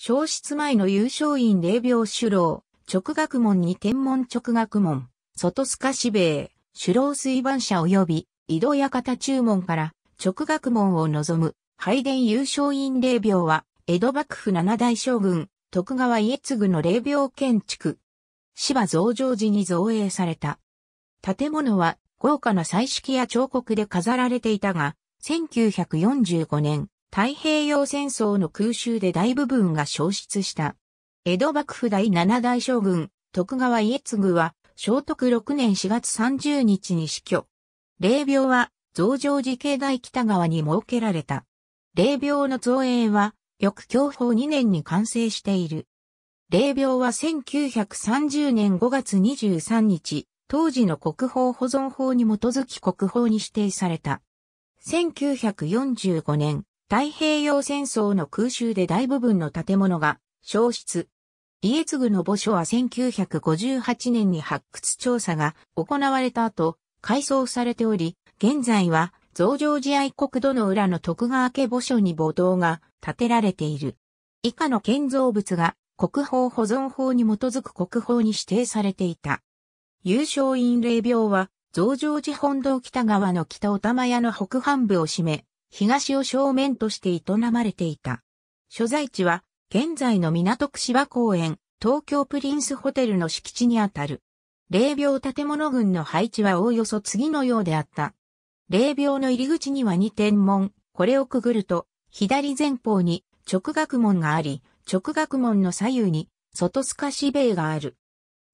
消失前の優勝院霊廟首楼、直学門に天文直学門、外須賀市兵衛、首楼水番社及び、井戸館中門から直学門を望む、拝殿優勝院霊廟は、江戸幕府七代将軍、徳川家継の霊廟建築。芝増上寺に造営された。建物は豪華な彩色や彫刻で飾られていたが、1945年、太平洋戦争の空襲で大部分が消失した。江戸幕府第七代将軍、徳川家継は、聖徳6年4月30日に死去。霊廟は、増上寺境内北側に設けられた。霊廟の造営は、翌享保2年に完成している。霊廟は1930年5月23日、当時の国宝保存法に基づき国宝に指定された。1945年、太平洋戦争の空襲で大部分の建物が消失。家継の墓所は1958年に発掘調査が行われた後、改装されており、現在は増上寺愛国土の裏の徳川家墓所に墓道が建てられている。以下の建造物が国宝保存法に基づく国宝に指定されていた。優勝院霊廟は、増上寺本堂北側の北お玉屋の北半部を占め、東を正面として営まれていた。所在地は、現在の港区芝公園、東京プリンスホテルの敷地にあたる。霊廟建物群の配置はおおよそ次のようであった。霊廟の入り口には2天門、これをくぐると、左前方に直学門があり、直学門の左右に外透かし塀がある。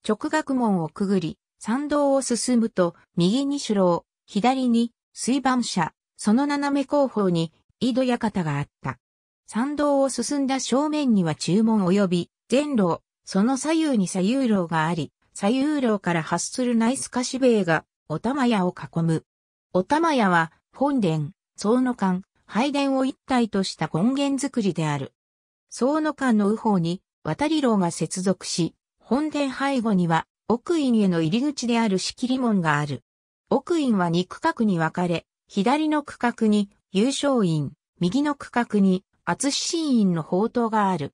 直学門をくぐり、参道を進むと、右に主楼、左に水盤車、その斜め後方に井戸館があった。参道を進んだ正面には注文及び、前路、その左右に左右楼があり、左右楼から発するナイスカシベイが、お玉屋を囲む。お玉屋は、本殿、総の館、拝殿を一体とした権限作りである。総の館の右方に、渡り楼が接続し、本殿背後には、奥院への入り口である仕切り門がある。奥院は2区画に分かれ、左の区画に優勝院、右の区画に厚志院の宝刀がある。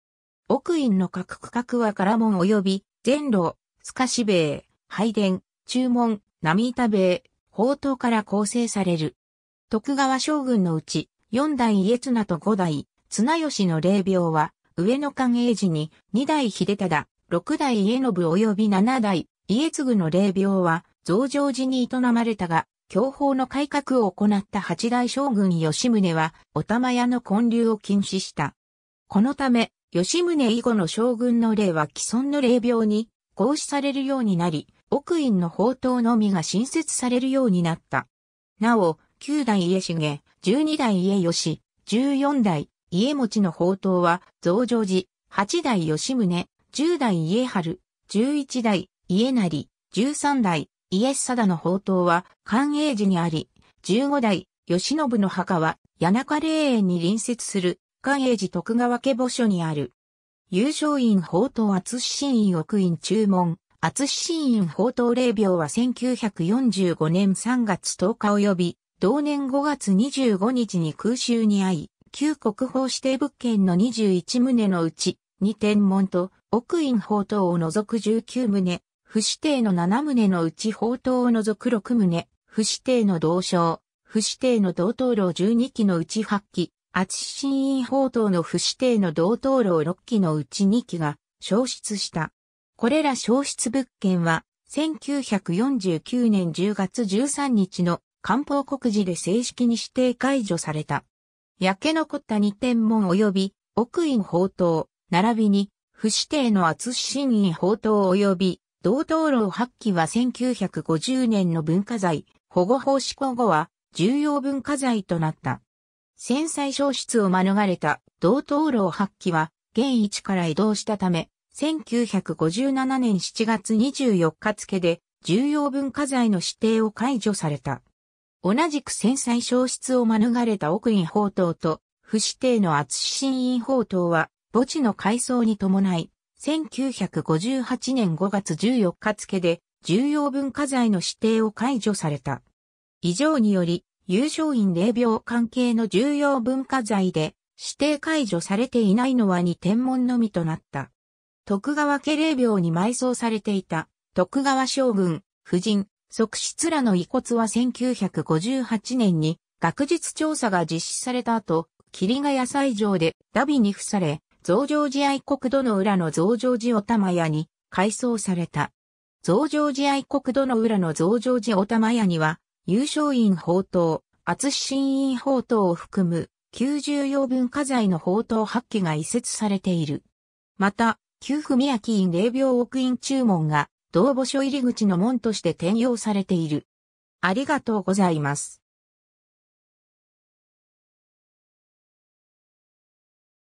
奥院の各区画は唐門及び全路、透かし塀、拝殿、中門、並板塀、宝刀から構成される。徳川将軍のうち、四代家綱と五代、綱吉の霊廟は、上野寛永寺に二代秀忠、六代家信及び七代、家継の霊廟は、増上寺に営まれたが、教法の改革を行った八代将軍吉宗は、お玉屋の建立を禁止した。このため、吉宗以後の将軍の霊は既存の霊病に行使されるようになり、奥院の宝刀のみが新設されるようになった。なお、九代家重、十二代家吉、十四代家持の宝刀は増上寺、八代吉宗、十代家春、十一代家成、十三代イエスサダの宝刀は寛永寺にあり、15代、慶信の墓は谷中霊園に隣接する寛永寺徳川家墓所にある。優勝院宝刀厚新院奥院注文、厚新院宝刀霊廟は1945年3月10日及び、同年5月25日に空襲に遭い、旧国宝指定物件の21棟のうち、2天門と奥院宝刀を除く19棟、不指定の7棟のうち宝刀を除く6棟、不指定の同床、不指定の同灯籠12基のうち8基、厚新院宝刀の不指定の同灯籠6基のうち2基が消失した。これら消失物件は、1949年10月13日の官報告示で正式に指定解除された。焼け残った二天門及び奥院宝刀、並びに不指定の厚新院宝刀及び道東楼発揮は1950年の文化財保護法施行後は重要文化財となった。戦災消失を免れた道東楼発揮は現位置から移動したため、1957年7月24日付で重要文化財の指定を解除された。同じく戦災消失を免れた奥院宝刀と不指定の厚新院宝刀は墓地の改装に伴い1958年5月14日付で重要文化財の指定を解除された。以上により、優勝院霊廟関係の重要文化財で指定解除されていないのは2天文のみとなった。徳川家霊廟に埋葬されていた徳川将軍、夫人、側室らの遺骨は1958年に学術調査が実施された後、霧ヶ谷斎場でダビに付され、増上寺愛国土の裏の増上寺お玉屋に改装された。増上寺愛国土の裏の増上寺お玉屋には、優勝院宝刀、厚新院宝刀を含む、90要文化財の宝刀発揮が移設されている。また、旧府宮城院霊廟奥院注文が、同墓所入り口の門として転用されている。ありがとうございます。